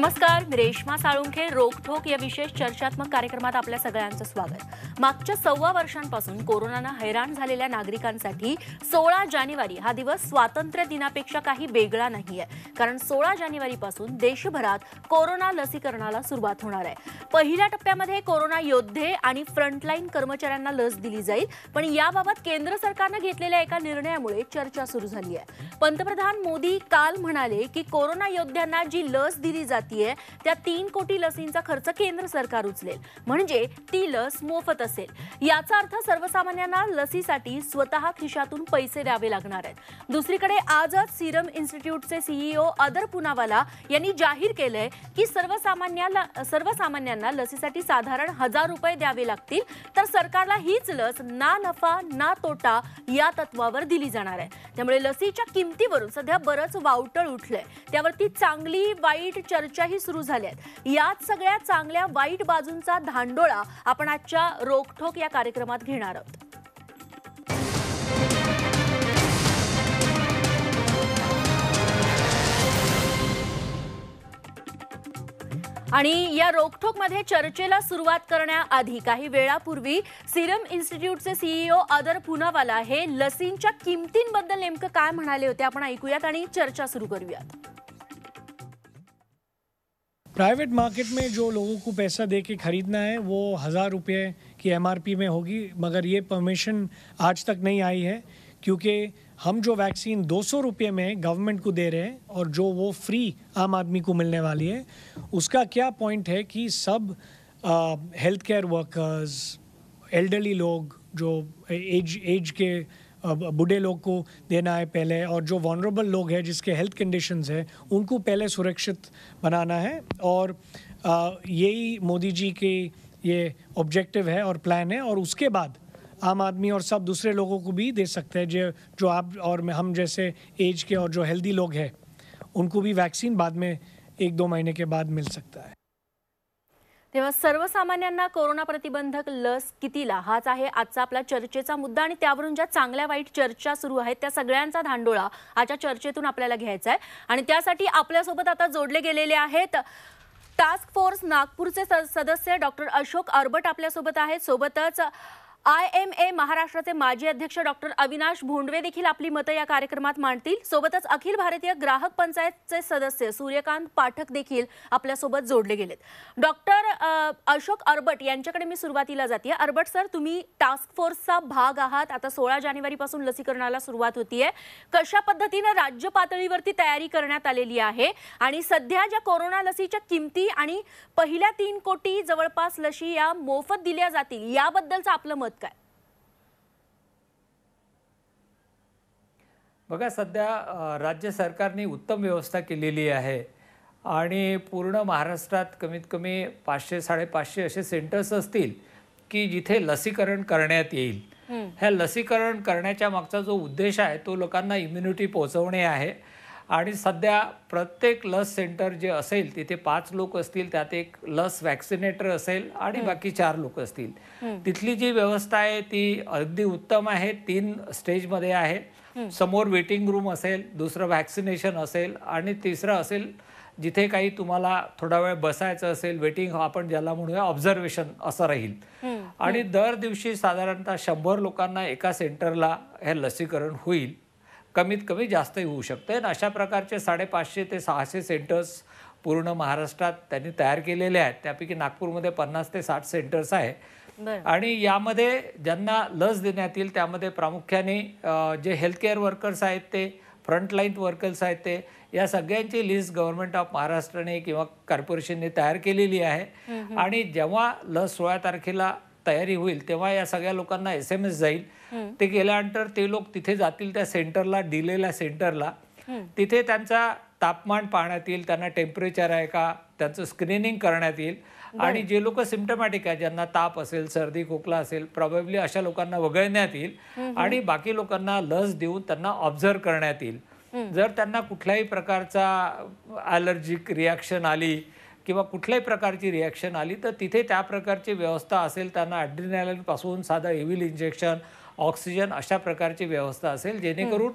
नमस्कार मी रेश्मा साळुंखे रोखोक या विशेष चर्चात्मक कार्यक्रमात आपल्या सगळ्यांचं स्वागत मागच्या सव्वा वर्षांपासून कोरोनानं हैराण झालेल्या नागरिकांसाठी सोळा जानेवारी हा दिवस स्वातंत्र्य दिनापेक्षा काही वेगळा नाहीये कारण सोळा जानेवारीपासून देशभरात कोरोना लसीकरणाला सुरुवात होणार आहे पहिल्या टप्प्यामध्ये कोरोना योद्धे आणि फ्रंटलाईन कर्मचाऱ्यांना लस दिली जाईल पण याबाबत केंद्र सरकारनं घेतलेल्या एका निर्णयामुळे चर्चा सुरू झाली आहे पंतप्रधान मोदी काल म्हणाले की कोरोना योद्ध्यांना जी लस दिली जातीय त्या तीन कोटी लसींचा खर्च केंद्र सरकार उचलेल म्हणजे ती लस मोफत असेल याचा अर्थ सर्वसामान्यांना लसीसाठी स्वतः खिशातून पैसे द्यावे लागणार आहेत दुसरीकडे आजच सिरम इन्स्टिट्यूटचे सीईओ अदर e पुनावाला यांनी जाहीर केलंय की सर्वसामान्याला सर्वसामान्यांना लसीसाठी साधारण हजार रुपये द्यावे लागतील तर सरकारला हीच लस ना नफा ना तोटा या तत्वावर दिली जाणार आहे त्यामुळे लसीच्या किमतीवरून सध्या बरंच वावटळ उठलंय त्यावरती चांगली वाईट चर्चाही सुरू झाल्यात यात याच सगळ्या चांगल्या वाईट बाजूंचा धांडोळा आपण आजच्या रो रोकठोक या कार्यक्रमात घेणार आहोत आणि या रोखोकमध्ये चर्चेला सुरुवात करण्याआधी काही वेळापूर्वी सिरम इन्स्टिट्यूटचे सीईओ e आदर पुनावाला हे लसींच्या किमतींबद्दल नेमकं काय म्हणाले होते आपण ऐकूयात आणि चर्चा सुरू करूयात प्राइवेट मार्केट में जो लोगों को पैसा दे के ख़रीदना है वो हज़ार रुपये की एम में होगी मगर ये परमिशन आज तक नहीं आई है क्योंकि हम जो वैक्सीन दो सौ रुपये में गवर्नमेंट को दे रहे हैं और जो वो फ्री आम आदमी को मिलने वाली है उसका क्या पॉइंट है कि सब हेल्थ केयर वर्कर्स एल्डरली लोग जो एज एज के बूढ़े लोग को देना है पहले और जो वॉनरेबल लोग हैं जिसके हेल्थ कंडीशंस है उनको पहले सुरक्षित बनाना है और यही मोदी जी के ये ऑब्जेक्टिव है और प्लान है और उसके बाद आम आदमी और सब दूसरे लोगों को भी दे सकते हैं जो जो आप और हम जैसे एज के और जो हेल्दी लोग हैं उनको भी वैक्सीन बाद में एक दो महीने के बाद मिल सकता है तेव्हा सर्वसामान्यांना कोरोना प्रतिबंधक लस कितीला हाच आहे आजचा आपला चर्चेचा मुद्दा आणि त्यावरून ज्या चांगल्या वाईट चर्चा सुरू आहेत त्या सगळ्यांचा धांडोळा आजच्या चर्चेतून आपल्याला घ्यायचा आहे आणि त्यासाठी आपल्यासोबत आता जोडले गेलेले आहेत टास्क फोर्स नागपूरचे सदस्य डॉक्टर अशोक अर्बट आपल्यासोबत आहेत सोबतच आय एम ए महाराष्ट्राचे माजी अध्यक्ष डॉक्टर अविनाश भोंडवे देखील आपली मतं या कार्यक्रमात मांडतील सोबतच अखिल भारतीय ग्राहक पंचायतचे सदस्य सूर्यकांत पाठक देखील आपल्यासोबत जोडले गेलेत डॉक्टर अशोक अरबट यांच्याकडे मी सुरुवातीला जाते अरबट सर तुम्ही टास्क फोर्सचा भाग आहात आता सोळा जानेवारीपासून लसीकरणाला सुरुवात होतीये कशा पद्धतीनं राज्य पातळीवरती तयारी करण्यात आलेली आहे आणि सध्या ज्या कोरोना लसीच्या किमती आणि पहिल्या तीन कोटी जवळपास लशी या मोफत दिल्या जातील याबद्दलचं आपलं मत मत काय बघा सध्या राज्य सरकारने उत्तम व्यवस्था केलेली आहे आणि पूर्ण महाराष्ट्रात कमीत कमी पाचशे साडेपाचशे असे सेंटर्स असतील की जिथे लसीकरण करण्यात येईल ह्या लसीकरण करण्याच्या मागचा जो उद्देश आहे तो लोकांना इम्युनिटी पोहोचवणे आहे आणि सध्या प्रत्येक लस सेंटर जे असेल तिथे पाच लोक असतील त्यात एक लस वॅक्सिनेटर असेल आणि बाकी चार लोक असतील तिथली जी व्यवस्था आहे ती अगदी उत्तम आहे तीन स्टेजमध्ये आहे समोर वेटिंग रूम असेल दुसरं व्हॅक्सिनेशन असेल आणि तिसरं असेल जिथे काही तुम्हाला थोडा वेळ बसायचं असेल वेटिंग आपण ज्याला म्हणूया ऑब्झर्वेशन असं राहील आणि दर दिवशी साधारणतः शंभर लोकांना एका सेंटरला हे लसीकरण होईल कमीत कमी जास्तही होऊ शकते आणि अशा प्रकारचे साडेपाचशे ते सहाशे सेंटर्स पूर्ण महाराष्ट्रात त्यांनी तयार केलेले आहेत त्यापैकी नागपूरमध्ये पन्नास ते साठ सेंटर्स आहे आणि यामध्ये ज्यांना लस देण्यात येईल त्यामध्ये प्रामुख्याने जे हेल्थकेअर वर्कर्स आहेत ते फ्रंटलाईन वर्कर्स आहेत ते या सगळ्यांची लिस्ट गव्हर्नमेंट ऑफ महाराष्ट्राने किंवा कॉर्पोरेशनने तयार केलेली आहे आणि जेव्हा लस सोळा तारखेला तयारी होईल तेव्हा या सगळ्या लोकांना एस एम एस जाईल ते गेल्यानंतर ते लोक तिथे जातील त्या सेंटरला दिलेल्या सेंटरला तिथे त्यांचा तापमान पाहण्यात येईल त्यांना टेम्परेचर आहे का त्यांचं स्क्रीनिंग करण्यात येईल आणि जे लोक सिमटमॅटिक आहे ज्यांना ताप असेल सर्दी खोकला असेल प्रॉबेबली अशा लोकांना वगळण्यात येईल आणि बाकी लोकांना लस देऊन त्यांना ऑब्झर्व करण्यात येईल जर त्यांना कुठल्याही प्रकारचा ॲलर्जिक रिॲक्शन आली किंवा कुठल्याही प्रकारची रिॲक्शन आली तर तिथे त्या प्रकारची व्यवस्था असेल त्यांना पासून साधं एव्हिल इंजेक्शन ऑक्सिजन अशा प्रकारची व्यवस्था असेल जेणेकरून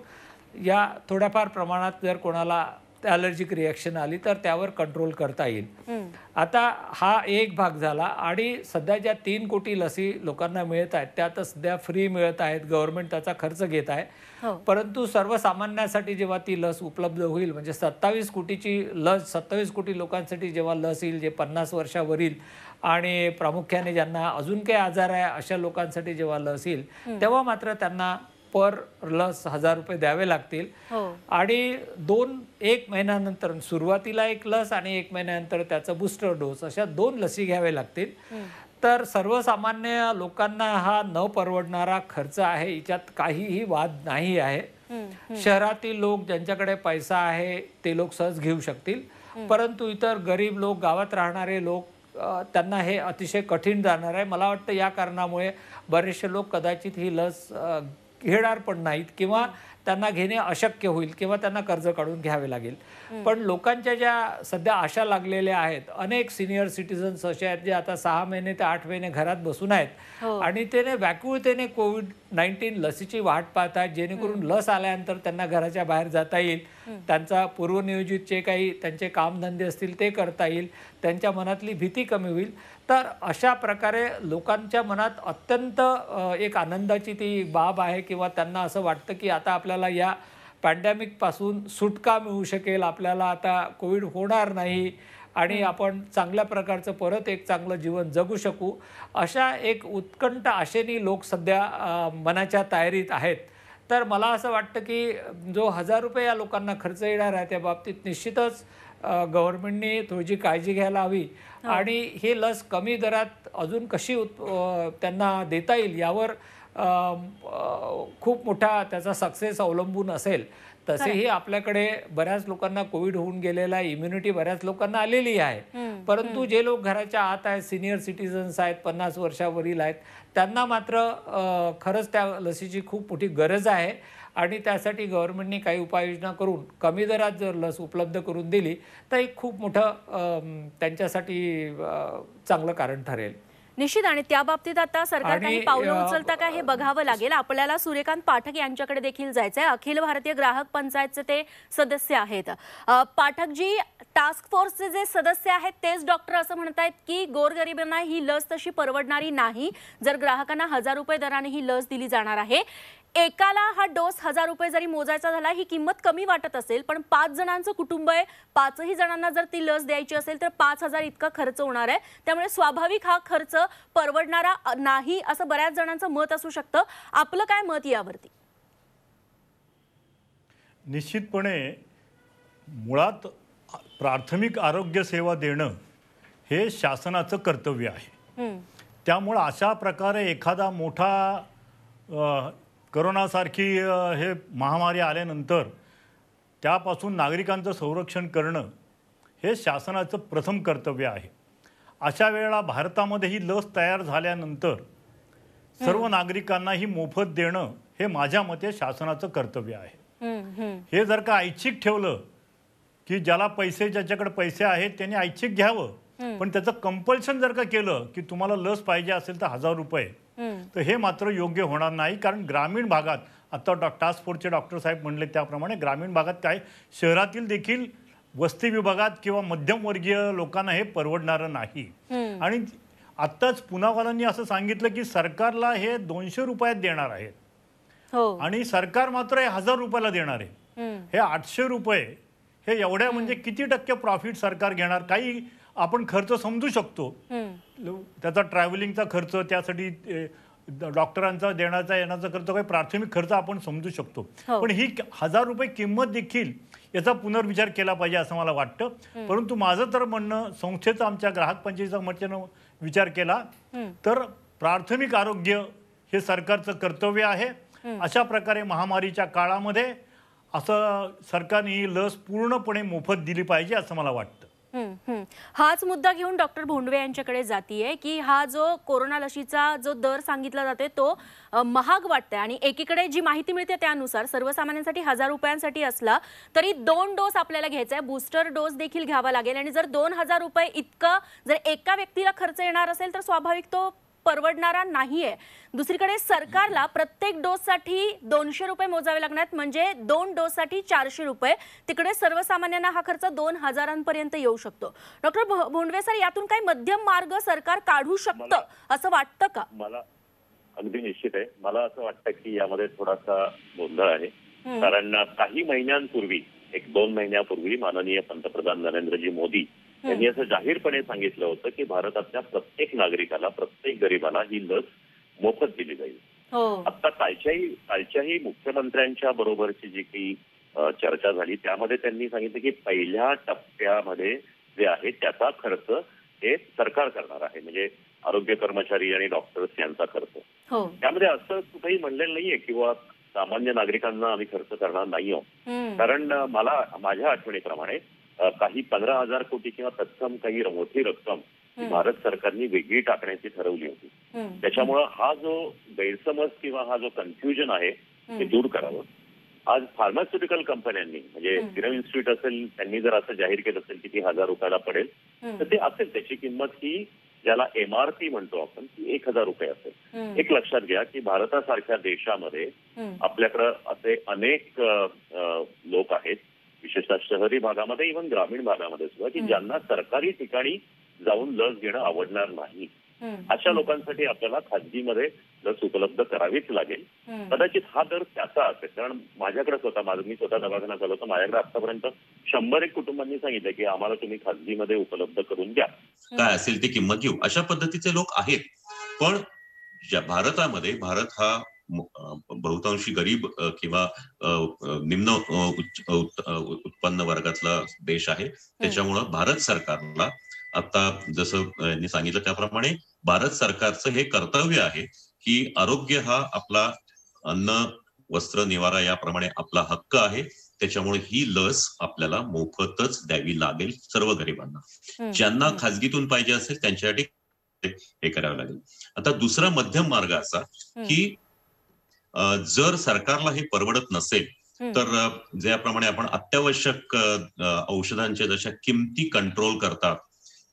या थोड्याफार प्रमाणात जर कोणाला ॲलर्जिक रिॲक्शन आली तर त्यावर कंट्रोल करता येईल आता हा एक भाग झाला आणि सध्या ज्या तीन कोटी लसी लोकांना मिळत आहेत त्या तर सध्या फ्री मिळत आहेत गव्हर्नमेंट त्याचा खर्च घेत आहे हो. परंतु सर्वसामान्यांसाठी जेव्हा ती लस उपलब्ध होईल म्हणजे सत्तावीस कोटीची लस सत्तावीस कोटी लोकांसाठी जेव्हा लस येईल जे पन्नास वर्षावरील आणि प्रामुख्याने ज्यांना अजून काही आजार आहे अशा लोकांसाठी जेव्हा लस येईल तेव्हा मात्र त्यांना पर लस हजार रुपये द्यावे लागतील हो. आणि दोन एक महिन्यानंतर सुरुवातीला एक लस आणि एक महिन्यानंतर त्याचा बूस्टर डोस अशा दोन लसी घ्यावे लागतील तर सर्वसामान्य लोकांना हा न परवडणारा खर्च आहे याच्यात काहीही वाद नाही आहे शहरातील लोक ज्यांच्याकडे पैसा आहे ते लोक सहज घेऊ शकतील परंतु इतर गरीब लोक गावात राहणारे लोक त्यांना हे अतिशय कठीण जाणार आहे मला वाटतं या कारणामुळे बरेचसे लोक कदाचित ही लस घेणार पण नाहीत किंवा त्यांना घेणे अशक्य होईल किंवा त्यांना कर्ज काढून घ्यावे लागेल पण लोकांच्या ज्या सध्या आशा लागलेल्या आहेत अनेक सिनियर सिटीजन्स असे आहेत जे आता सहा महिने ते आठ महिने घरात बसून आहेत हो. आणि त्याने व्याकुळतेने कोविड नाईन्टीन लसीची वाट पाहत आहेत जेणेकरून लस आल्यानंतर त्यांना घराच्या बाहेर जाता येईल त्यांचा पूर्वनियोजित जे काही त्यांचे कामधंदे असतील ते करता येईल त्यांच्या मनातली भीती कमी होईल तर अशा प्रकारे लोकांच्या मनात अत्यंत एक आनंदाची ती बाब आहे किंवा त्यांना असं वाटतं की आता आपल्याला या पॅन्डेमिकपासून सुटका मिळू शकेल आपल्याला आता कोविड होणार नाही आणि आपण चांगल्या प्रकारचं परत एक चांगलं जीवन जगू शकू अशा एक उत्कंठ आशेनी लोक सध्या मनाच्या तयारीत आहेत तर मला असं वाटतं की जो हजार रुपये या लोकांना खर्च येणार आहे त्या बाबतीत निश्चितच गव्हर्नमेंटने थोडीशी काळजी घ्यायला हवी हो. आणि हे लस कमी दरात अजून कशी त्यांना देता येईल यावर खूप मोठा त्याचा सक्सेस अवलंबून असेल तसेही आपल्याकडे बऱ्याच लोकांना कोविड होऊन गेलेला आहे इम्युनिटी बऱ्याच लोकांना आलेली आहे परंतु जे लोक घराच्या आत आहेत सिनियर सिटीजन्स आहेत पन्नास वर्षावरील आहेत त्यांना मात्र खरंच त्या लसीची खूप मोठी गरज आहे आणि त्यासाठी गव्हर्नमेंटनी काही उपाययोजना करून कमी दरात जर लस उपलब्ध करून दिली तर एक खूप मोठं त्यांच्यासाठी चांगलं कारण ठरेल निश्चित आणि त्या बाबतीत आता सरकार काही पावलं उचलता का हे बघावं लागेल आपल्याला सूर्यकांत पाठक यांच्याकडे देखील जायचं आहे अखिल भारतीय ग्राहक पंचायतचे ते सदस्य आहेत पाठकजी टास्क फोर्सचे जे सदस्य आहेत तेच डॉक्टर असं आहेत की गोरगरिबांना ही लस तशी परवडणारी नाही जर ग्राहकांना हजार रुपये दराने ही लस दिली जाणार आहे एकाला हा डोस हजार रुपये जरी मोजायचा झाला ही किंमत कमी वाटत असेल पण पाच जणांचं कुटुंब आहे पाचही जणांना जर ती लस द्यायची असेल तर पाच हजार इतका खर्च होणार आहे त्यामुळे स्वाभाविक हा खर्च परवडणारा नाही असं बऱ्याच जणांचं मत असू शकतं आपलं काय मत यावरती निश्चितपणे मुळात प्राथमिक आरोग्य सेवा देणं हे शासनाचं कर्तव्य आहे त्यामुळं अशा प्रकारे एखादा मोठा करोनासारखी हे महामारी आल्यानंतर त्यापासून नागरिकांचं संरक्षण करणं हे शासनाचं प्रथम कर्तव्य आहे अशा वेळेला भारतामध्ये ही लस तयार झाल्यानंतर सर्व नागरिकांना ही मोफत देणं हे माझ्या मते शासनाचं कर्तव्य आहे हे जर का ऐच्छिक ठेवलं की ज्याला पैसे ज्याच्याकडे पैसे आहेत त्यांनी ऐच्छिक घ्यावं पण त्याचं कंपल्शन जर का केलं की तुम्हाला लस पाहिजे असेल तर हजार रुपये तर हे मात्र योग्य होणार नाही कारण ग्रामीण भागात आता डॉ टास्क फोर्सचे डॉक्टर साहेब म्हणले त्याप्रमाणे ग्रामीण भागात काय शहरातील देखील वस्ती विभागात किंवा मध्यमवर्गीय लोकांना हे परवडणार नाही आणि आताच पुनावालांनी असं सांगितलं की सरकारला हे दोनशे रुपयात देणार आहेत हो. आणि सरकार मात्र हे हजार रुपयाला देणार आहे हे आठशे रुपये हे एवढ्या म्हणजे किती टक्के प्रॉफिट सरकार घेणार काही आपण खर्च समजू शकतो त्याचा ट्रॅव्हलिंगचा खर्च त्यासाठी डॉक्टरांचा देण्याचा येण्याचा खर्च काही प्राथमिक खर्च आपण समजू शकतो हो. पण ही हजार रुपये किंमत देखील याचा पुनर्विचार केला पाहिजे असं मला वाटतं परंतु माझं तर म्हणणं संस्थेचं आमच्या ग्राहक पंचायतीचा मर्चेनं विचार केला तर प्राथमिक आरोग्य हे सरकारचं कर्तव्य आहे अशा प्रकारे महामारीच्या काळामध्ये असं सरकारने ही लस पूर्णपणे मोफत दिली पाहिजे असं मला वाटतं हाच मुद्दा घेऊन डॉक्टर भोंडवे यांच्याकडे जातीये की हा जो कोरोना लशीचा जो दर सांगितला जातोय तो महाग वाटतोय आणि एकीकडे जी माहिती मिळते त्यानुसार सर्वसामान्यांसाठी हजार रुपयांसाठी असला तरी दोन डोस आपल्याला घ्यायचा आहे बूस्टर डोस देखील घ्यावा लागेल आणि जर दोन हजार रुपये इतकं जर एका व्यक्तीला खर्च येणार असेल तर स्वाभाविक तो परवडणारा नाहीये दुसरीकडे सरकारला प्रत्येक डोससाठी दोनशे रुपये मोजावे लागणार म्हणजे दोन डोससाठी चारशे रुपये तिकडे सर्वसामान्यांना हा खर्च दोन हजारांपर्यंत येऊ शकतो डॉक्टर भोंडवे सर यातून काही मध्यम मार्ग सरकार काढू शकतं असं वाटतं का मला अगदी निश्चित आहे मला असं वाटतं की यामध्ये थोडासा गोंधळ आहे कारण काही महिन्यांपूर्वी एक दोन महिन्यापूर्वी माननीय पंतप्रधान नरेंद्रजी मोदी त्यांनी असं जाहीरपणे सांगितलं होतं की भारतातल्या प्रत्येक नागरिकाला प्रत्येक गरीबाला ही लस मोफत दिली जाईल हो. आता कालच्याही कालच्याही मुख्यमंत्र्यांच्या बरोबरची जी काही चर्चा झाली त्यामध्ये त्यांनी सांगितलं की पहिल्या टप्प्यामध्ये जे आहे त्याचा खर्च हे सरकार करणार आहे म्हणजे आरोग्य कर्मचारी आणि डॉक्टर्स यांचा खर्च हो. त्यामध्ये असं कुठेही म्हणलेलं नाहीये किंवा सामान्य नागरिकांना आम्ही खर्च करणार नाही आहोत कारण मला माझ्या आठवणीप्रमाणे काही पंधरा हजार कोटी किंवा तत्सम काही मोठी रक्कम भारत सरकारने वेगळी टाकण्याची ठरवली होती त्याच्यामुळं हा जो गैरसमज किंवा हा जो कन्फ्युजन आहे ते दूर करावं आज फार्मास्युटिकल कंपन्यांनी म्हणजे सिरम इन्स्टिट्यूट असेल त्यांनी जर असं जाहीर केलं असेल की ती हजार रुपयाला पडेल तर ते असेल त्याची किंमत ही ज्याला एमआरपी म्हणतो आपण ती एक हजार रुपये असेल एक लक्षात घ्या की भारतासारख्या देशामध्ये आपल्याकडं असे अनेक लोक आहेत विशेषतः शहरी भागामध्ये इव्हन ग्रामीण भागामध्ये सुद्धा की ज्यांना सरकारी ठिकाणी जाऊन लस घेणं आवडणार नाही अशा लोकांसाठी आपल्याला खाजगीमध्ये लस उपलब्ध करावीच लागेल कदाचित हा दर त्याचा असेल कारण माझ्याकडे स्वतः माझं मी स्वतः दवाखाना चालवतो होतो माझ्याकडे आतापर्यंत शंभर एक कुटुंबांनी सांगितलं की आम्हाला तुम्ही खाजगीमध्ये उपलब्ध करून द्या काय असेल ती किंमत घेऊ अशा पद्धतीचे लोक आहेत पण भारतामध्ये भारत हा बहुतांशी गरीब किंवा निम्न उत्पन्न वर्गातला देश आहे त्याच्यामुळं भारत सरकारला आता जसं यांनी सांगितलं त्याप्रमाणे भारत सरकारचं हे कर्तव्य आहे की आरोग्य हा आपला अन्न वस्त्र निवारा याप्रमाणे आपला हक्क आहे त्याच्यामुळे ही लस आपल्याला मोफतच द्यावी लागेल सर्व गरिबांना ज्यांना खाजगीतून पाहिजे असेल त्यांच्यासाठी हे करावं लागेल आता दुसरा मध्यम मार्ग असा की जर सरकारला हे परवडत नसेल तर ज्याप्रमाणे आपण अत्यावश्यक औषधांच्या जशा किमती कंट्रोल करतात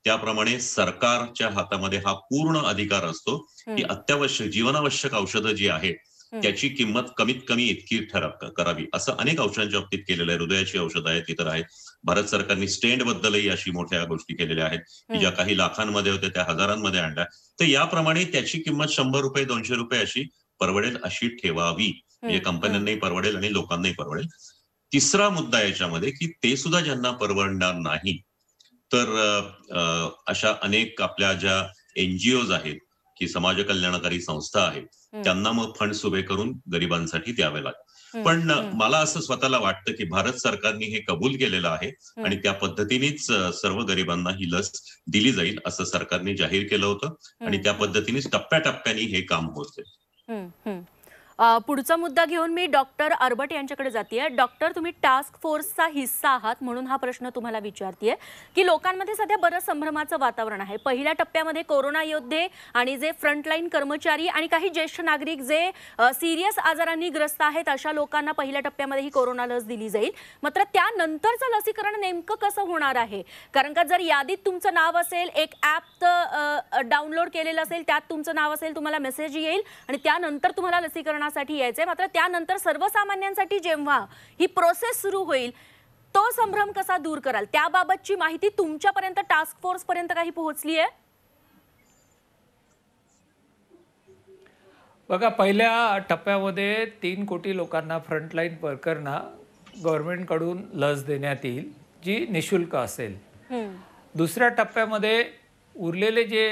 त्याप्रमाणे सरकारच्या हातामध्ये हा पूर्ण अधिकार असतो की अत्यावश्यक जीवनावश्यक औषधं जी आहेत त्याची किंमत कमीत कमी इतकी ठरव करावी असं अनेक औषधांच्या बाबतीत केलेलं आहे हृदयाची औषधं आहेत इतर आहेत भारत सरकारने स्टेंड बद्दलही अशी मोठ्या गोष्टी केलेल्या आहेत की ज्या काही लाखांमध्ये होत्या त्या हजारांमध्ये आणल्या तर याप्रमाणे त्याची किंमत शंभर रुपये दोनशे रुपये अशी परवडेल अशी ठेवावी म्हणजे कंपन्यांनाही परवडेल आणि लोकांनाही परवडेल तिसरा मुद्दा याच्यामध्ये की ते सुद्धा ज्यांना परवडणार नाही तर अशा अनेक आपल्या ज्या एनजीओज आहेत की समाज कल्याणकारी संस्था आहेत त्यांना मग फंड्स उभे करून गरिबांसाठी द्यावे लागतात पण मला असं स्वतःला वाटतं की भारत सरकारने हे कबूल केलेलं आहे आणि त्या पद्धतीनेच सर्व गरिबांना ही लस दिली जाईल असं सरकारने जाहीर केलं होतं आणि त्या पद्धतीनेच टप्प्याटप्प्याने हे काम आहे 嗯嗯。पुढचा मुद्दा घेऊन मी डॉक्टर अरबट यांच्याकडे जाते डॉक्टर तुम्ही टास्क फोर्सचा हिस्सा आहात म्हणून हा प्रश्न तुम्हाला आहे की लोकांमध्ये सध्या बरं संभ्रमाचं वातावरण आहे पहिल्या टप्प्यामध्ये कोरोना योद्धे आणि जे फ्रंटलाईन कर्मचारी आणि काही ज्येष्ठ नागरिक जे सिरियस आजारांनी ग्रस्त आहेत अशा लोकांना पहिल्या टप्प्यामध्ये ही कोरोना लस दिली जाईल मात्र त्यानंतरचं लसीकरण नेमकं कसं होणार आहे कारण का जर यादीत तुमचं नाव असेल एक ॲप डाउनलोड केलेलं असेल त्यात तुमचं नाव असेल तुम्हाला मेसेज येईल आणि त्यानंतर तुम्हाला लसीकरण राजकारणासाठी यायचंय मात्र त्यानंतर सर्वसामान्यांसाठी जेव्हा ही प्रोसेस सुरू होईल तो संभ्रम कसा दूर कराल त्याबाबतची माहिती तुमच्यापर्यंत टास्क फोर्स पर्यंत काही पोहोचली आहे बघा पहिल्या टप्प्यामध्ये तीन कोटी लोकांना फ्रंटलाईन वर्करना गव्हर्नमेंटकडून लस देण्यात येईल जी निशुल्क असेल दुसऱ्या टप्प्यामध्ये उरलेले जे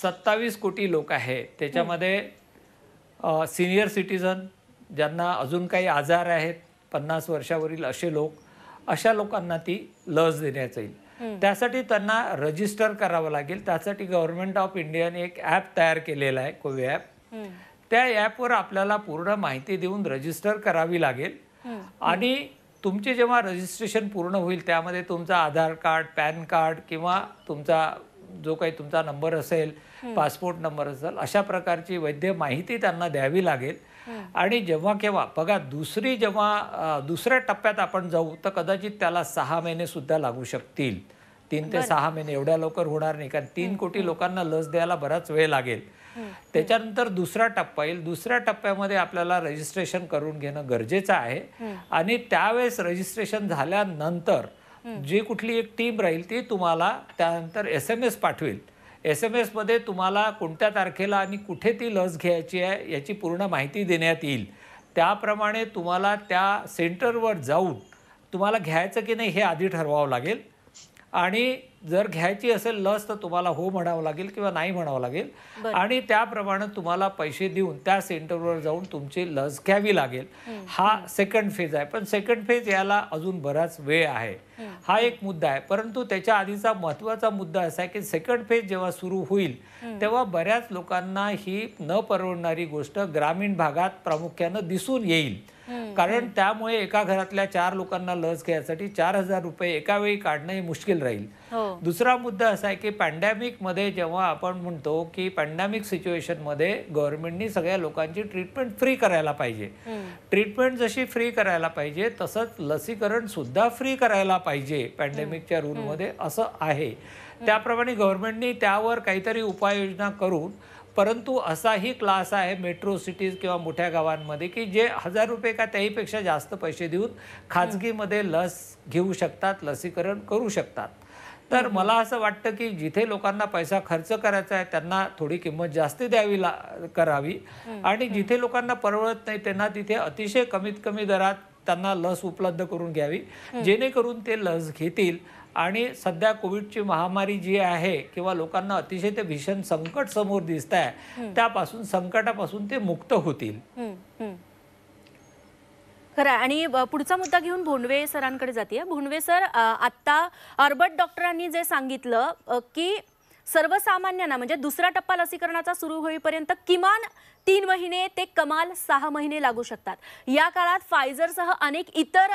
सत्तावीस कोटी लोक आहे त्याच्यामध्ये सिनियर सिटीजन ज्यांना अजून काही आजार आहेत पन्नास वर्षावरील असे लोक अशा लोकांना ती लस देण्यात येईल त्यासाठी त्यांना रजिस्टर करावं लागेल त्यासाठी गव्हर्नमेंट ऑफ इंडियाने एक ॲप तयार केलेला आहे कोविड ॲप त्या ॲपवर आपल्याला पूर्ण माहिती देऊन रजिस्टर करावी लागेल आणि तुमचे जेव्हा रजिस्ट्रेशन पूर्ण होईल त्यामध्ये तुमचा आधार कार्ड पॅन कार्ड किंवा तुमचा जो काही तुमचा नंबर असेल पासपोर्ट नंबर असेल अशा प्रकारची वैद्य माहिती त्यांना द्यावी लागेल आणि जेव्हा केव्हा बघा दुसरी जेव्हा दुसऱ्या टप्प्यात आपण जाऊ तर कदाचित त्याला सहा महिने सुद्धा लागू शकतील तीन ते सहा महिने एवढ्या लवकर होणार नाही कारण तीन कोटी लोकांना लस द्यायला बराच वेळ लागेल त्याच्यानंतर दुसरा टप्पा येईल दुसऱ्या टप्प्यामध्ये आपल्याला रजिस्ट्रेशन करून घेणं गरजेचं आहे आणि त्यावेळेस रजिस्ट्रेशन झाल्यानंतर जी कुठली एक टीम राहील ती तुम्हाला त्यानंतर एस एम एस पाठवेल एस एम एसमध्ये तुम्हाला कोणत्या तारखेला आणि कुठे ती लस घ्यायची आहे याची पूर्ण माहिती देण्यात येईल त्याप्रमाणे तुम्हाला त्या सेंटरवर जाऊन तुम्हाला घ्यायचं की नाही हे आधी ठरवावं लागेल आणि जर घ्यायची असेल लस तर तुम्हाला हो म्हणावं लागेल किंवा नाही म्हणावं लागेल आणि त्याप्रमाणे तुम्हाला पैसे देऊन त्या सेंटरवर जाऊन तुमची लस घ्यावी लागेल हा सेकंड फेज आहे पण सेकंड फेज याला अजून बराच वेळ आहे हा एक मुद्दा आहे परंतु त्याच्या आधीचा महत्वाचा मुद्दा असा आहे की सेकंड फेज जेव्हा सुरू होईल तेव्हा बऱ्याच लोकांना ही न परवडणारी गोष्ट ग्रामीण भागात प्रामुख्यानं दिसून येईल कारण त्यामुळे एका घरातल्या चार लोकांना लस घ्यायसाठी चार हजार रुपये एका वेळी काढणं हे मुश्किल राहील हो. दुसरा मुद्दा असा आहे की मध्ये जेव्हा आपण म्हणतो की पॅन्डेमिक मध्ये गव्हर्नमेंटनी सगळ्या लोकांची ट्रीटमेंट फ्री करायला पाहिजे ट्रीटमेंट जशी फ्री करायला पाहिजे तसंच लसीकरण सुद्धा फ्री करायला पाहिजे पॅन्डेमिकच्या रूलमध्ये असं आहे त्याप्रमाणे गव्हर्नमेंटनी त्यावर काहीतरी उपाययोजना करून परंतु असाही क्लास आहे मेट्रो सिटीज किंवा मोठ्या गावांमध्ये की जे हजार रुपये का त्याहीपेक्षा जास्त पैसे देऊन खाजगीमध्ये लस घेऊ शकतात लसीकरण करू शकतात तर मला असं वाटतं की जिथे लोकांना पैसा खर्च करायचा आहे त्यांना थोडी किंमत जास्त द्यावी ला करावी आणि जिथे लोकांना परवडत नाही त्यांना तिथे अतिशय कमीत कमी दरात त्यांना लस उपलब्ध करून घ्यावी जेणेकरून ते लस घेतील आणि सध्या कोविडची महामारी जी आहे किंवा लोकांना अतिशय ते भीषण संकट समोर दिसत आहे त्यापासून संकटापासून ते मुक्त होतील खरं आणि पुढचा मुद्दा घेऊन भोंडवे सरांकडे जाते भोंडवे सर आत्ता अर्बट डॉक्टरांनी जे सांगितलं की सर्वसामान्यांना म्हणजे दुसरा टप्पा लसीकरणाचा सुरू होईपर्यंत किमान तीन महिने ते कमाल सहा महिने लागू शकतात या काळात फायझरसह अनेक इतर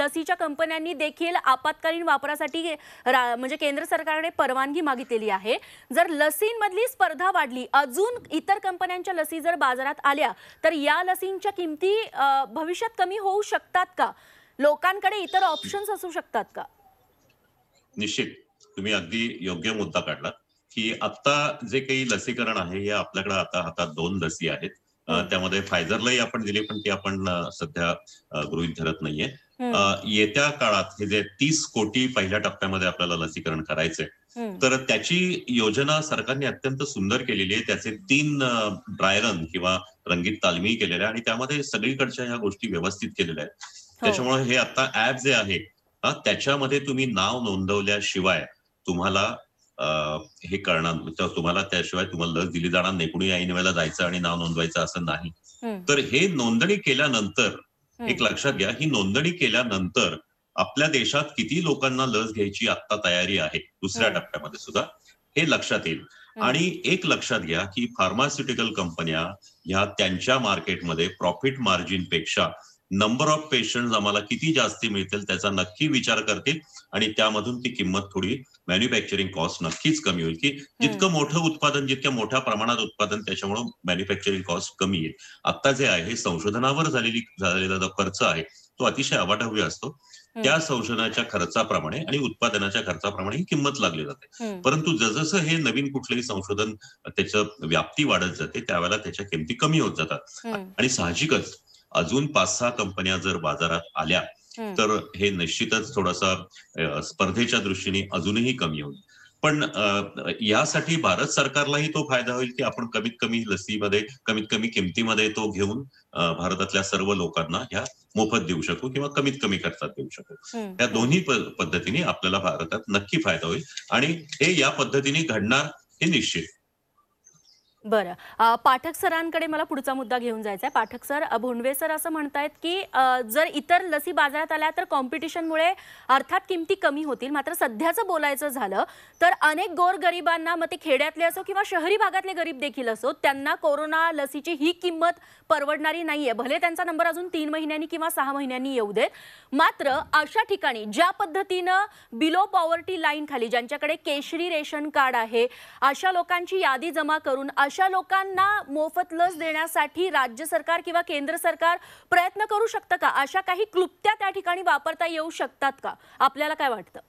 लसीच्या कंपन्यांनी देखील आपत्कालीन वापरासाठी म्हणजे केंद्र सरकारने परवानगी मागितलेली आहे जर लसींमधली स्पर्धा वाढली अजून इतर कंपन्यांच्या लसी जर बाजारात आल्या तर या लसींच्या किमती भविष्यात कमी होऊ शकतात का लोकांकडे इतर ऑप्शन्स असू शकतात का निश्चित तुम्ही अगदी योग्य मुद्दा काढला की आत्ता जे काही लसीकरण आहे हे आपल्याकडे आता हातात दोन लसी आहेत त्यामध्ये फायझरलाही आपण दिली पण ती आपण सध्या गृहित धरत नाहीये येत्या काळात हे जे तीस कोटी पहिल्या टप्प्यामध्ये आपल्याला लसीकरण करायचंय तर त्याची योजना सरकारने अत्यंत सुंदर केलेली आहे त्याचे तीन ड्राय रन किंवा रंगीत तालमी केलेल्या आणि त्यामध्ये सगळीकडच्या ह्या गोष्टी व्यवस्थित केलेल्या आहेत हो. त्याच्यामुळे हे आता ऍप जे आहे त्याच्यामध्ये तुम्ही नाव नोंदवल्याशिवाय तुम्हाला हे करणार म्हणजे तुम्हाला त्याशिवाय तुम्हाला लस दिली जाणार नाही कुणी ऐन वेळेला जायचं आणि नाव नोंदवायचं असं नाही तर हे नोंदणी केल्यानंतर एक लक्षात घ्या ही नोंदणी केल्यानंतर आपल्या देशात किती लोकांना लस घ्यायची आता तयारी आहे दुसऱ्या टप्प्यामध्ये सुद्धा हे लक्षात येईल आणि एक लक्षात घ्या की फार्मास्युटिकल कंपन्या ह्या त्यांच्या मार्केटमध्ये प्रॉफिट मार्जिन पेक्षा नंबर ऑफ पेशंट आम्हाला किती जास्ती मिळतील त्याचा नक्की विचार करतील आणि त्यामधून ती किंमत थोडी मॅन्युफॅक्चरिंग कॉस्ट नक्कीच कमी होईल की जितकं मोठं उत्पादन जितक्या मोठ्या प्रमाणात उत्पादन त्याच्यामुळे मॅन्युफॅक्चरिंग कॉस्ट कमी येईल आता जे आहे संशोधनावर झालेली झालेला जो खर्च आहे तो अतिशय अवाढव्य असतो त्या संशोधनाच्या खर्चाप्रमाणे आणि उत्पादनाच्या खर्चाप्रमाणे ही किंमत लागली जाते परंतु जसजसं हे नवीन कुठलंही संशोधन त्याचं व्याप्ती वाढत जाते त्यावेळेला त्याच्या किमती कमी होत जातात आणि साहजिकच अजून पाच सहा कंपन्या जर बाजारात आल्या तर हे निश्चितच थोडासा स्पर्धेच्या दृष्टीने अजूनही कमी होईल पण यासाठी भारत सरकारलाही तो फायदा होईल की आपण कमीत कमी लसीमध्ये कमीत कमी किमतीमध्ये तो घेऊन भारतातल्या सर्व लोकांना ह्या मोफत देऊ शकू किंवा कमीत कमी खर्चात देऊ शकू या दोन्ही पद्धतीने आपल्याला भारतात नक्की फायदा होईल आणि हे या पद्धतीने घडणार हे निश्चित बरं पाठक सरांकडे मला पुढचा मुद्दा घेऊन जायचा आहे पाठक सर भोंडवे सर असं म्हणतायत की जर इतर लसी बाजारात आल्या तर कॉम्पिटिशनमुळे अर्थात किमती कमी होतील मात्र सध्याचं बोलायचं झालं तर अनेक गोरगरिबांना मग ते खेड्यातले असो किंवा शहरी भागातले गरीब देखील असो त्यांना कोरोना लसीची ही किंमत परवडणारी नाहीये भले त्यांचा नंबर अजून तीन महिन्यांनी किंवा सहा महिन्यांनी येऊ देत मात्र अशा ठिकाणी ज्या पद्धतीनं बिलो पॉवर्टी लाईन खाली ज्यांच्याकडे केशरी रेशन कार्ड आहे अशा लोकांची यादी जमा करून अशा लोकांना मोफत लस देण्यासाठी राज्य सरकार किंवा केंद्र सरकार प्रयत्न करू शकतं का अशा काही क्लुप्त्या त्या ठिकाणी वापरता येऊ शकतात का आपल्याला काय वाटतं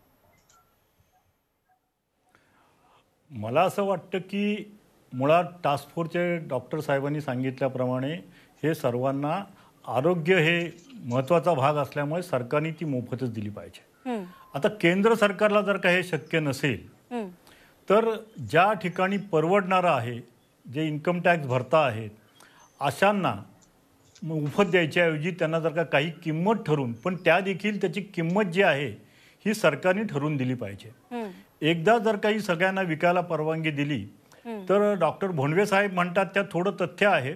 मला असं वाटतं की मुळात टास्क फोर्सचे डॉक्टर साहेबांनी सांगितल्याप्रमाणे हे सर्वांना आरोग्य हे महत्वाचा भाग असल्यामुळे सरकारने ती मोफतच दिली पाहिजे आता केंद्र सरकारला जर का हे शक्य नसेल तर ज्या ठिकाणी परवडणारं आहे जे इन्कम टॅक्स भरता आहेत अशांना मग उफत द्यायच्याऐवजी त्यांना जर का काही किंमत ठरून पण त्या देखील त्याची किंमत जी आहे ही सरकारने ठरवून दिली पाहिजे एकदा जर काही सगळ्यांना विकायला परवानगी दिली तर डॉक्टर भोंडवे साहेब म्हणतात त्यात थोडं तथ्य आहे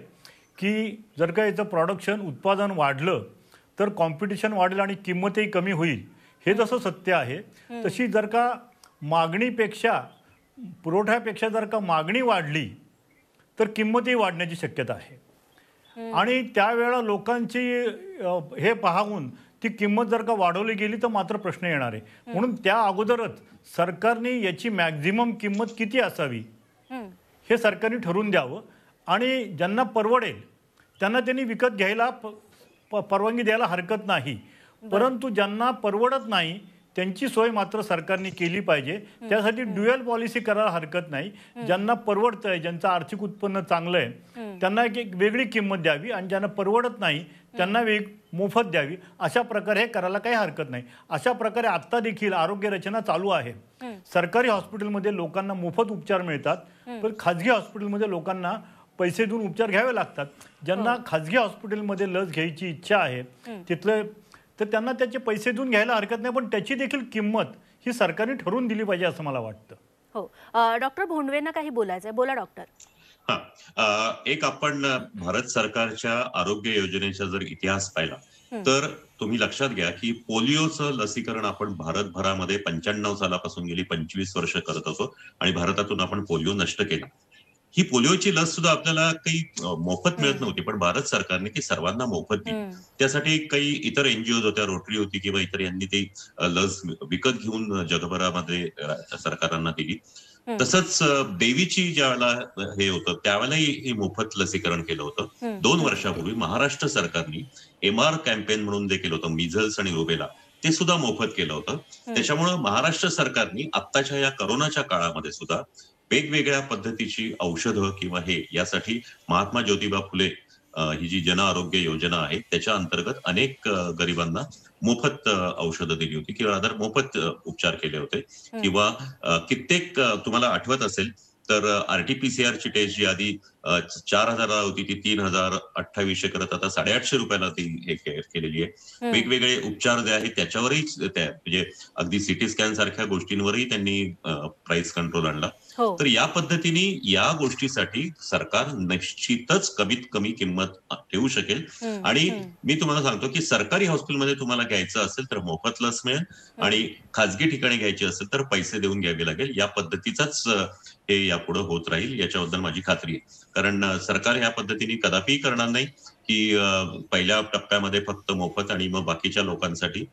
की जर का याचं प्रोडक्शन उत्पादन वाढलं तर कॉम्पिटिशन वाढेल आणि किंमतही कमी होईल हे जसं सत्य आहे तशी जर का मागणीपेक्षा पुरवठ्यापेक्षा जर का मागणी वाढली तर किंमतही वाढण्याची शक्यता आहे आणि त्यावेळा लोकांची हे पाहून ती किंमत जर का वाढवली गेली तर मात्र प्रश्न येणार आहे म्हणून त्या अगोदरच सरकारने याची मॅक्झिमम किंमत किती असावी हे सरकारने ठरवून द्यावं आणि ज्यांना परवडेल त्यांना त्यांनी विकत घ्यायला परवानगी द्यायला हरकत नाही परंतु ज्यांना परवडत नाही त्यांची सोय मात्र सरकारने केली पाहिजे त्यासाठी ड्युएल पॉलिसी करायला हरकत नाही ज्यांना परवडतंय ज्यांचं आर्थिक उत्पन्न चांगलं आहे त्यांना एक वेगळी किंमत द्यावी आणि ज्यांना परवडत नाही त्यांना वेग मोफत द्यावी अशा प्रकारे हे करायला काही हरकत नाही अशा प्रकारे आत्ता देखील आरोग्य रचना चालू आहे सरकारी हॉस्पिटलमध्ये लोकांना मोफत उपचार मिळतात पण खाजगी हॉस्पिटलमध्ये लोकांना पैसे देऊन उपचार घ्यावे लागतात ज्यांना हो. खाजगी हॉस्पिटलमध्ये लस घ्यायची इच्छा आहे तिथलं तर त्यांना त्याचे पैसे देऊन घ्यायला हरकत नाही पण त्याची देखील किंमत ही सरकारने ठरवून दिली पाहिजे असं मला वाटतं हो डॉक्टर भोंडवेंना काही बोलायचं आहे बोला डॉक्टर हा एक आपण भारत सरकारच्या आरोग्य योजनेचा जर इतिहास पाहिला तर तुम्ही लक्षात घ्या की पोलिओचं लसीकरण आपण भारतभरामध्ये पंच्याण्णव सालापासून गेली पंचवीस वर्ष करत असो आणि भारतातून आपण पोलिओ नष्ट केला ही पोलिओची लस सुद्धा आपल्याला काही मोफत मिळत नव्हती पण भारत सरकारने की सर्वांना मोफत दिली त्यासाठी काही इतर एनजीओ होत्या रोटरी होती किंवा इतर यांनी ती लस विकत घेऊन जगभरामध्ये सरकारांना दिली तसंच देवीची वेळेला हे होतं त्यावेळेलाही हे मोफत लसीकरण केलं होतं दोन वर्षापूर्वी महाराष्ट्र सरकारने एम आर कॅम्पेन म्हणून जे केलं होतं मिझल्स आणि रुबेला ते सुद्धा मोफत केलं होतं त्याच्यामुळे महाराष्ट्र सरकारने आत्ताच्या या करोनाच्या काळामध्ये सुद्धा वेगवेगळ्या पद्धतीची औषधं किंवा हे यासाठी महात्मा ज्योतिबा फुले ही जी जन आरोग्य योजना आहे त्याच्या अंतर्गत अनेक गरिबांना मोफत औषधं दिली होती किंवा अदर मोफत उपचार केले होते किंवा कित्येक तुम्हाला आठवत असेल तर आरटीपीसीआर ची टेस्ट जी आधी चार हजाराला होती ती तीन हजार अठ्ठावीसशे करत आता साडेआठशे रुपयाला ती केलेली आहे वेगवेगळे उपचार जे आहेत त्याच्यावरही म्हणजे अगदी सीटी स्कॅन सारख्या गोष्टींवरही त्यांनी प्राइस कंट्रोल आणला हो. तर या पद्धतीने या गोष्टीसाठी सरकार निश्चितच कमीत कमी किंमत ठेवू शकेल आणि मी तुम्हाला सांगतो की सरकारी हॉस्पिटलमध्ये तुम्हाला घ्यायचं असेल तर मोफत लस मिळेल आणि खाजगी ठिकाणी घ्यायची असेल तर पैसे देऊन घ्यावे लागेल या पद्धतीचाच हे यापुढे होत राहील याच्याबद्दल माझी खात्री आहे कारण सरकार ह्या पद्धतीने कदापि करणार नाही की पहिल्या टप्प्यामध्ये फक्त मोफत आणि मग बाकीच्या लोकांसाठी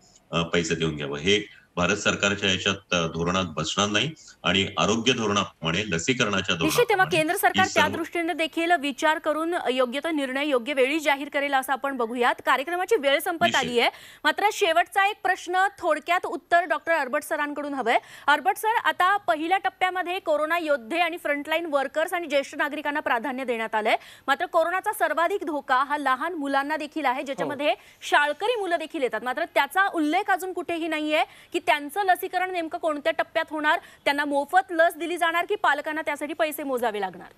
पैसे देऊन घ्यावं हे भारत सरकारच्या याच्यात धोरणात बसणार नाही आणि आरोग्य धोरणाप्रमाणे लसीकरणाच्या तेव्हा केंद्र सरकार त्या दृष्टीने देखील विचार करून योग्य तो निर्णय योग्य वेळी जाहीर करेल असं आपण बघूयात कार्यक्रमाची वेळ संपत आली आहे मात्र शेवटचा एक प्रश्न थोडक्यात उत्तर डॉक्टर अर्बट सरांकडून हवंय अर्बट सर आता पहिल्या टप्प्यामध्ये कोरोना योद्धे आणि फ्रंटलाईन वर्कर्स आणि ज्येष्ठ नागरिकांना प्राधान्य देण्यात आलंय मात्र कोरोनाचा सर्वाधिक धोका हा लहान मुलांना देखील आहे ज्याच्यामध्ये हो. शाळकरी मुलं देखील येतात मात्र त्याचा उल्लेख अजून कुठेही नाहीये की त्यांचं लसीकरण नेमकं कोणत्या टप्प्यात होणार त्यांना मोफत लस दिली जाणार की पालकांना त्यासाठी पैसे मोजावे लागणार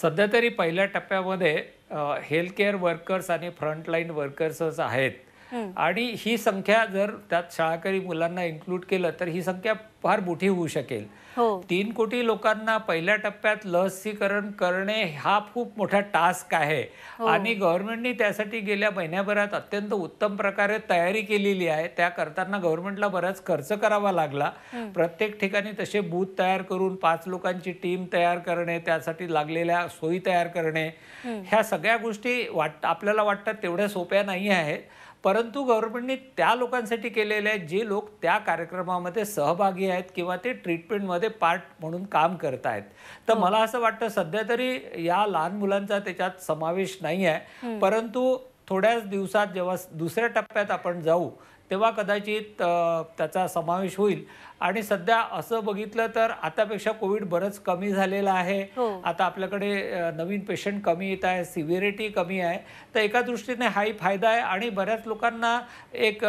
सध्या तरी पहिल्या टप्प्यामध्ये हेल्थकेअर वर्कर्स आणि फ्रंटलाईन वर्कर्सच आहेत आणि ही संख्या जर त्यात शाळाकरी मुलांना इन्क्लूड केलं तर ही संख्या फार मोठी होऊ शकेल हो. तीन कोटी लोकांना पहिल्या टप्प्यात लसीकरण करणे हा खूप मोठा टास्क आहे हो. आणि गव्हर्नमेंटने त्यासाठी गेल्या महिन्याभरात अत्यंत उत्तम प्रकारे तयारी केलेली आहे त्या करताना गव्हर्नमेंटला बराच खर्च करावा लागला प्रत्येक ठिकाणी तसे बूथ तयार करून पाच लोकांची टीम तयार करणे त्यासाठी लागलेल्या सोयी तयार करणे ह्या सगळ्या गोष्टी वाट आपल्याला वाटतात तेवढ्या सोप्या नाही आहेत परंतु गव्हर्नमेंटने त्या लोकांसाठी केलेले आहेत जे लोक त्या कार्यक्रमामध्ये सहभागी आहेत किंवा ते ट्रीटमेंटमध्ये पार्ट म्हणून काम करत आहेत तर हो. मला असं वाटतं सध्या तरी या लहान मुलांचा त्याच्यात समावेश नाही आहे परंतु थोड्याच दिवसात जेव्हा दुसऱ्या टप्प्यात आपण जाऊ तेव्हा कदाचित त्याचा समावेश होईल आणि सध्या असं बघितलं तर आतापेक्षा कोविड बरंच कमी झालेला आहे हो. आता आपल्याकडे नवीन पेशंट कमी येत आहे सिव्हिरिटी कमी आहे तर एका दृष्टीने हाही फायदा आहे आणि बऱ्याच लोकांना एक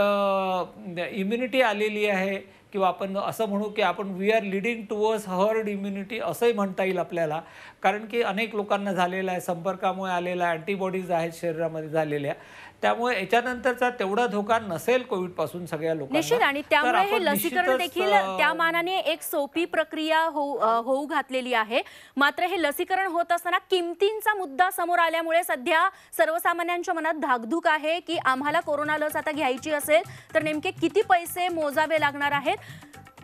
इम्युनिटी आलेली आहे किंवा आपण असं म्हणू की आपण we are leading towards herd immunity असंही म्हणता येईल आपल्याला कारण की अनेक लोकांना झालेलं आहे संपर्कामुळे आलेला आहे अँटीबॉडीज आहेत शरीरामध्ये झालेल्या त्यामुळे याच्यानंतरचा तेवढा धोका नसेल कोविडपासून सगळ्या लोकांना आणि त्यामुळे हे लसीकरण देखील त्या मानाने एक सोपी प्रक्रिया होऊ घातलेली आहे मात्र हे लसीकरण होत असताना किमतींचा मुद्दा समोर आल्यामुळे सध्या सर्वसामान्यांच्या मनात धाकधूक आहे की आम्हाला कोरोना लस आता घ्यायची असेल तर नेमके किती पैसे मोजावे लागणार आहेत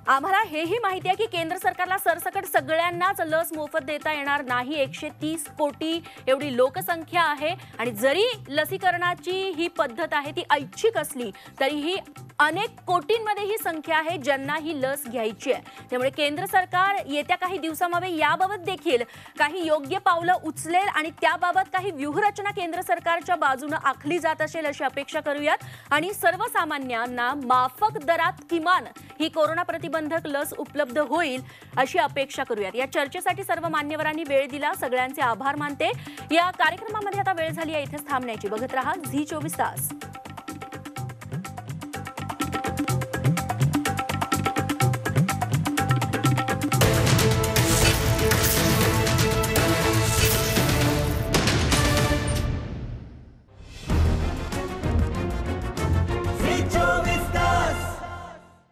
आम्हाला हेही माहिती आहे की केंद्र सरकारला सरसकट सगळ्यांनाच लस मोफत देता येणार नाही एकशे तीस कोटी एवढी लोकसंख्या आहे आणि जरी लसीकरणाची ही पद्धत आहे ती ऐच्छिक असली तरीही अनेक कोटींमध्ये ही संख्या आहे ज्यांना ही लस घ्यायची आहे त्यामुळे केंद्र सरकार येत्या काही दिवसामध्ये याबाबत देखील काही योग्य पावलं उचलेल आणि त्याबाबत काही व्यूहरचना केंद्र सरकारच्या बाजूनं आखली जात असेल अशी अपेक्षा करूयात आणि सर्वसामान्यांना माफक दरात किमान ही कोरोना प्रति बंधक लस उपलब्ध होईल अशी अपेक्षा करूयात या चर्चेसाठी सर्व मान्यवरांनी वेळ दिला सगळ्यांचे आभार मानते या कार्यक्रमामध्ये आता वेळ झाली आहे इथेच थांबण्याची बघत रहा झी चोवीस तास